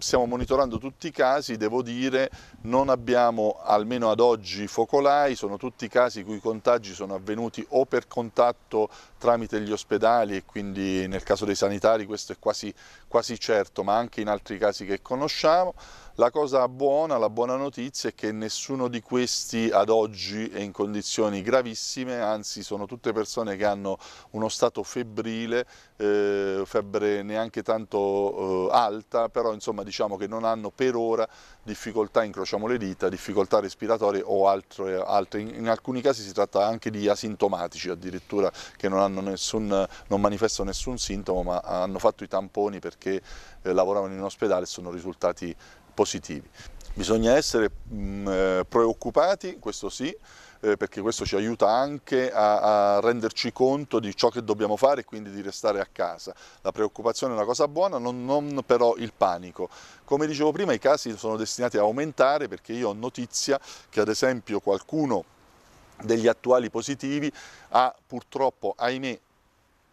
stiamo monitorando tutti i casi, devo dire non abbiamo almeno ad oggi focolai, sono tutti casi i cui contagi sono avvenuti o per contatto tramite gli ospedali e quindi nel caso dei sanitari questo è quasi, quasi certo, ma anche in altri casi che conosciamo. La cosa buona, la buona notizia è che nessuno di questi ad oggi è in condizioni gravissime, anzi sono tutte persone che hanno uno stato febbrile, eh, febbre neanche tanto eh, alta, però insomma diciamo che non hanno per ora difficoltà, incrociamo le dita, difficoltà respiratorie o altre. altre. In, in, alcuni casi si tratta anche di asintomatici addirittura che non, nessun, non manifestano nessun sintomo ma hanno fatto i tamponi perché eh, lavoravano in ospedale e sono risultati positivi. Bisogna essere mh, mm, eh, preoccupati, questo sì, eh, perché questo ci aiuta anche a, a, renderci conto di ciò che dobbiamo fare e quindi di restare a casa. La preoccupazione è una cosa buona, non, non però il panico. Come dicevo prima i casi sono destinati a aumentare perché io ho notizia che ad esempio qualcuno degli attuali positivi ha purtroppo, ahimè,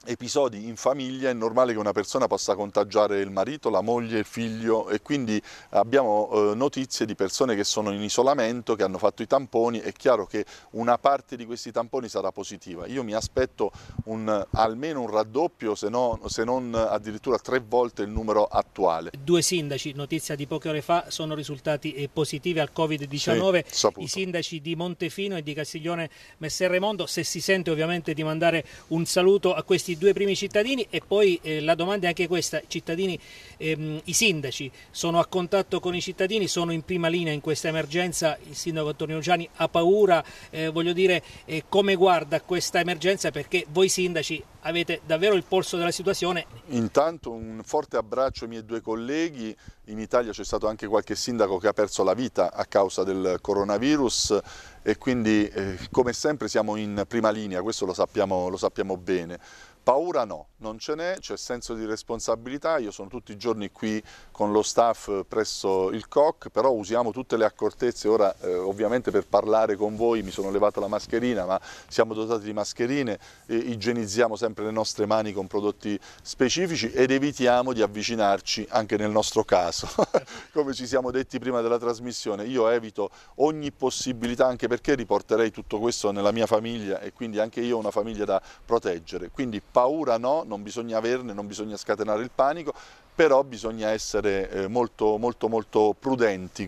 episodi in famiglia è normale che una persona possa contagiare il marito, la moglie, il figlio e quindi abbiamo eh, notizie di persone che sono in isolamento, che hanno fatto i tamponi, è chiaro che una parte di questi tamponi sarà positiva. Io mi aspetto un, almeno un raddoppio, se, no, se non addirittura tre volte il numero attuale. Due sindaci, notizia di poche ore fa, sono risultati eh, positivi al Covid-19, sì, i sindaci di Montefino e di Castiglione Messer Remondo, se si sente ovviamente di mandare un saluto a questi questi due primi cittadini e poi eh, la domanda è anche questa, cittadini, ehm, i sindaci sono a contatto con i cittadini, sono in prima linea in questa emergenza, il sindaco Antonio Luciani ha paura, eh, voglio dire, eh, come guarda questa emergenza perché voi sindaci avete davvero il polso della situazione. Intanto un forte abbraccio ai miei due colleghi, in Italia c'è stato anche qualche sindaco che ha perso la vita a causa del coronavirus e quindi eh, come sempre siamo in prima linea, questo lo sappiamo, lo sappiamo bene. Paura no, non ce n'è, c'è senso di responsabilità, io sono tutti i giorni qui con lo staff presso il COC, però usiamo tutte le accortezze, ora eh, ovviamente per parlare con voi mi sono levato la mascherina, ma siamo dotati di mascherine, eh, igienizziamo sempre sempre le nostre mani con prodotti specifici ed evitiamo di avvicinarci anche nel nostro caso. Come ci siamo detti prima della trasmissione, io evito ogni possibilità anche perché riporterei tutto questo nella mia famiglia e quindi anche io ho una famiglia da proteggere. Quindi paura no, non bisogna averne, non bisogna scatenare il panico, però bisogna essere eh, molto molto molto prudenti.